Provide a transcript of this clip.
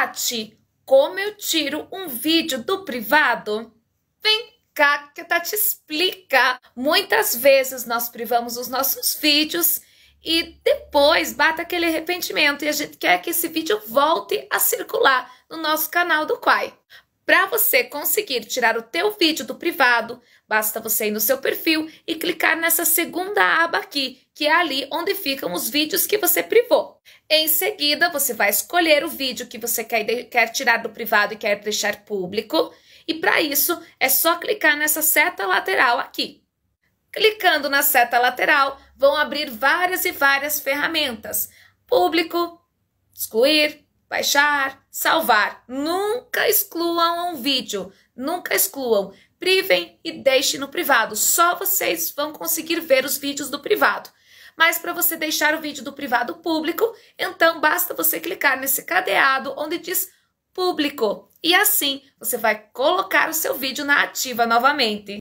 Tati, como eu tiro um vídeo do privado? Vem cá que a Tati explica. Muitas vezes nós privamos os nossos vídeos e depois bate aquele arrependimento e a gente quer que esse vídeo volte a circular no nosso canal do Quai. Para você conseguir tirar o teu vídeo do privado, basta você ir no seu perfil e clicar nessa segunda aba aqui, que é ali onde ficam os vídeos que você privou. Em seguida, você vai escolher o vídeo que você quer, quer tirar do privado e quer deixar público. E para isso, é só clicar nessa seta lateral aqui. Clicando na seta lateral, vão abrir várias e várias ferramentas. Público, excluir, baixar, salvar. Nunca excluam um vídeo, nunca excluam. Privem e deixem no privado. Só vocês vão conseguir ver os vídeos do privado. Mas para você deixar o vídeo do privado público, então basta você clicar nesse cadeado onde diz público. E assim você vai colocar o seu vídeo na ativa novamente.